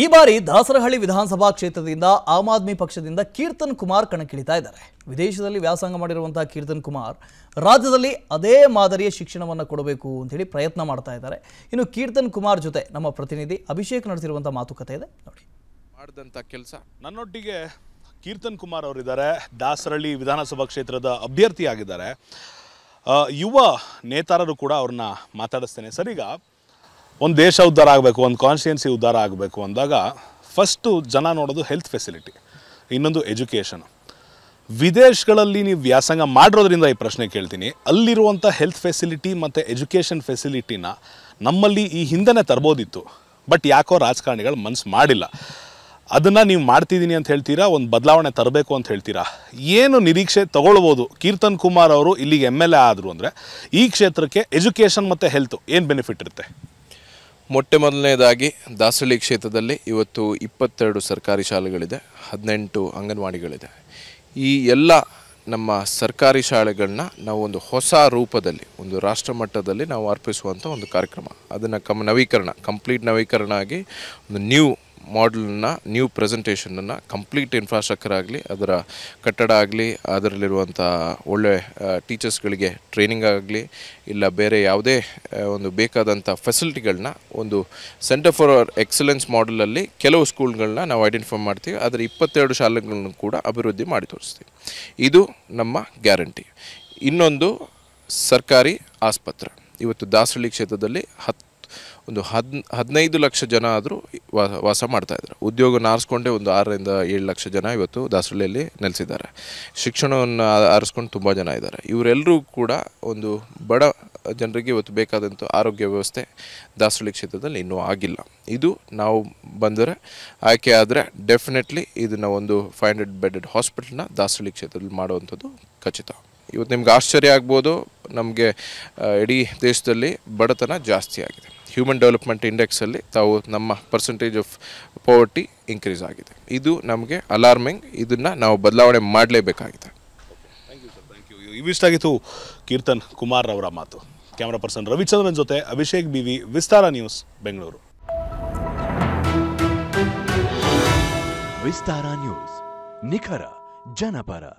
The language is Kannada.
ಈ ಬಾರಿ ದಾಸರಹಳ್ಳಿ ವಿಧಾನಸಭಾ ಕ್ಷೇತ್ರದಿಂದ ಆಮ್ ಆದ್ಮಿ ಪಕ್ಷದಿಂದ ಕೀರ್ತನ್ ಕುಮಾರ್ ಕಣಕ್ಕಿಳಿತಾ ಇದ್ದಾರೆ ವಿದೇಶದಲ್ಲಿ ವ್ಯಾಸಂಗ ಮಾಡಿರುವಂತಹ ಕೀರ್ತನ್ ಕುಮಾರ್ ರಾಜ್ಯದಲ್ಲಿ ಅದೇ ಮಾದರಿಯ ಶಿಕ್ಷಣವನ್ನು ಕೊಡಬೇಕು ಅಂತೇಳಿ ಪ್ರಯತ್ನ ಮಾಡ್ತಾ ಇದ್ದಾರೆ ಇನ್ನು ಕೀರ್ತನ್ ಕುಮಾರ್ ಜೊತೆ ನಮ್ಮ ಪ್ರತಿನಿಧಿ ಅಭಿಷೇಕ್ ನಡೆಸಿರುವಂತಹ ಮಾತುಕತೆ ಇದೆ ನೋಡಿ ಮಾಡಿದಂತ ಕೆಲಸ ನನ್ನೊಟ್ಟಿಗೆ ಕೀರ್ತನ್ ಕುಮಾರ್ ಅವರಿದ್ದಾರೆ ದಾಸರಹಳ್ಳಿ ವಿಧಾನಸಭಾ ಕ್ಷೇತ್ರದ ಅಭ್ಯರ್ಥಿಯಾಗಿದ್ದಾರೆ ಯುವ ನೇತಾರರು ಕೂಡ ಅವ್ರನ್ನ ಮಾತಾಡಿಸ್ತೇನೆ ಸರಿಗ ಒಂದು ದೇಶ ಉದ್ಧಾರ ಆಗಬೇಕು ಒಂದು ಕಾನ್ಸ್ಟಿಟ್ಯನ್ಸಿ ಉದ್ಧಾರ ಆಗಬೇಕು ಅಂದಾಗ ಫಸ್ಟು ಜನ ನೋಡೋದು ಹೆಲ್ತ್ ಫೆಸಿಲಿಟಿ ಇನ್ನೊಂದು ಎಜುಕೇಷನ್ ವಿದೇಶಗಳಲ್ಲಿ ನೀವು ವ್ಯಾಸಂಗ ಮಾಡಿರೋದ್ರಿಂದ ಈ ಪ್ರಶ್ನೆ ಕೇಳ್ತೀನಿ ಅಲ್ಲಿರುವಂಥ ಹೆಲ್ತ್ ಫೆಸಿಲಿಟಿ ಮತ್ತು ಎಜುಕೇಷನ್ ಫೆಸಿಲಿಟಿನ ನಮ್ಮಲ್ಲಿ ಈ ಹಿಂದೆ ತರ್ಬೋದಿತ್ತು ಬಟ್ ಯಾಕೋ ರಾಜಕಾರಣಿಗಳು ಮನಸ್ಸು ಮಾಡಿಲ್ಲ ಅದನ್ನು ನೀವು ಮಾಡ್ತಿದ್ದೀನಿ ಅಂತ ಹೇಳ್ತೀರಾ ಒಂದು ಬದಲಾವಣೆ ತರಬೇಕು ಅಂತ ಹೇಳ್ತೀರಾ ಏನು ನಿರೀಕ್ಷೆ ತಗೊಳ್ಬೋದು ಕೀರ್ತನ್ ಕುಮಾರ್ ಅವರು ಇಲ್ಲಿಗೆ ಎಮ್ ಎಲ್ ಎ ಆದರು ಅಂದರೆ ಈ ಕ್ಷೇತ್ರಕ್ಕೆ ಎಜುಕೇಷನ್ ಮತ್ತು ಹೆಲ್ತ್ ಏನು ಬೆನಿಫಿಟ್ ಇರುತ್ತೆ ಮೊಟ್ಟೆ ಮೊದಲನೇದಾಗಿ ದಾಸಳ್ಳಿ ಕ್ಷೇತ್ರದಲ್ಲಿ ಇವತ್ತು ಇಪ್ಪತ್ತೆರಡು ಸರ್ಕಾರಿ ಶಾಲೆಗಳಿದೆ ಹದಿನೆಂಟು ಅಂಗನವಾಡಿಗಳಿದೆ ಈ ಎಲ್ಲ ನಮ್ಮ ಸರ್ಕಾರಿ ಶಾಲೆಗಳನ್ನ ನಾವು ಒಂದು ಹೊಸ ರೂಪದಲ್ಲಿ ಒಂದು ರಾಷ್ಟ್ರ ಮಟ್ಟದಲ್ಲಿ ನಾವು ಅರ್ಪಿಸುವಂಥ ಒಂದು ಕಾರ್ಯಕ್ರಮ ಅದನ್ನು ಕಮ್ ನವೀಕರಣ ಕಂಪ್ಲೀಟ್ ನವೀಕರಣ ಆಗಿ ಒಂದು ನ್ಯೂ ಮಾಡಲನ್ನ ನ್ಯೂ ಪ್ರೆಸೆಂಟೇಷನನ್ನು ಕಂಪ್ಲೀಟ್ ಇನ್ಫ್ರಾಸ್ಟ್ರಕ್ಚರ್ ಆಗಲಿ ಅದರ ಕಟ್ಟಡ ಆಗಲಿ ಅದರಲ್ಲಿರುವಂಥ ಒಳ್ಳೆ ಟೀಚರ್ಸ್ಗಳಿಗೆ ಟ್ರೈನಿಂಗ್ ಆಗಲಿ ಇಲ್ಲ ಬೇರೆ ಯಾವುದೇ ಒಂದು ಬೇಕಾದಂಥ ಫೆಸಿಲಿಟಿಗಳನ್ನ ಒಂದು ಸೆಂಟರ್ ಫಾರ್ ಎಕ್ಸಲೆನ್ಸ್ ಮಾಡಲಲ್ಲಿ ಕೆಲವು ಸ್ಕೂಲ್ಗಳನ್ನ ನಾವು ಐಡೆಂಟಿಫೈ ಮಾಡ್ತೀವಿ ಅದರ ಇಪ್ಪತ್ತೆರಡು ಶಾಲೆಗಳನ್ನು ಕೂಡ ಅಭಿವೃದ್ಧಿ ಮಾಡಿ ತೋರಿಸ್ತೀವಿ ಇದು ನಮ್ಮ ಗ್ಯಾರಂಟಿ ಇನ್ನೊಂದು ಸರ್ಕಾರಿ ಆಸ್ಪತ್ರೆ ಇವತ್ತು ದಾಸಳ್ಳಿ ಕ್ಷೇತ್ರದಲ್ಲಿ ಹತ್ತು ಒಂದು ಹದ್ ಹದಿನೈದು ಲಕ್ಷ ಜನ ಆದರೂ ವಾಸ ಇದ್ದಾರೆ ಉದ್ಯೋಗನ ಆರಿಸ್ಕೊಂಡೇ ಒಂದು ಆರರಿಂದ ಏಳು ಲಕ್ಷ ಜನ ಇವತ್ತು ದಾಸರಳ್ಳಿಯಲ್ಲಿ ನೆಲೆಸಿದ್ದಾರೆ ಶಿಕ್ಷಣವನ್ನು ಆರಿಸ್ಕೊಂಡು ತುಂಬ ಜನ ಇದ್ದಾರೆ ಇವರೆಲ್ಲರೂ ಕೂಡ ಒಂದು ಬಡ ಜನರಿಗೆ ಇವತ್ತು ಬೇಕಾದಂಥ ಆರೋಗ್ಯ ವ್ಯವಸ್ಥೆ ದಾಸರಳ್ಳಿ ಕ್ಷೇತ್ರದಲ್ಲಿ ಇನ್ನೂ ಆಗಿಲ್ಲ ಇದು ನಾವು ಬಂದರೆ ಆಯ್ಕೆ ಆದರೆ ಡೆಫಿನೆಟ್ಲಿ ಇದನ್ನು ಒಂದು ಫೈವ್ ಹಂಡ್ರೆಡ್ ಬೆಡ್ಡೆಡ್ ಹಾಸ್ಪಿಟಲ್ನ ದಾಸರಳ್ಳಿ ಕ್ಷೇತ್ರದಲ್ಲಿ ಮಾಡುವಂಥದ್ದು ಖಚಿತ ಇವತ್ತು ನಿಮ್ಗೆ ಆಶ್ಚರ್ಯ ಆಗ್ಬೋದು ನಮಗೆ ಇಡೀ ದೇಶದಲ್ಲಿ ಬಡತನ ಜಾಸ್ತಿ ಆಗಿದೆ ಹ್ಯೂಮನ್ ಡೆವಲಪ್ಮೆಂಟ್ ಇಂಡೆಕ್ಸಲ್ಲಿ ತಾವು ನಮ್ಮ ಪರ್ಸೆಂಟೇಜ್ ಆಫ್ ಪೋವರ್ಟಿ ಇನ್ಕ್ರೀಸ್ ಆಗಿದೆ ಇದು ನಮಗೆ ಅಲಾರ್ಮಿಂಗ್ ಇದನ್ನು ನಾವು ಬದಲಾವಣೆ ಮಾಡಲೇಬೇಕಾಗಿದೆ ಇವಿಷ್ಟಾಗಿತ್ತು ಕೀರ್ತನ್ ಕುಮಾರ್ ಅವರ ಮಾತು ಕ್ಯಾಮರಾ ಪರ್ಸನ್ ರವಿಚಂದ್ರನ್ ಜೊತೆ Abhishek BV Vistara news Bengaluru Vistara news ನಿಖರ ಜನಪರ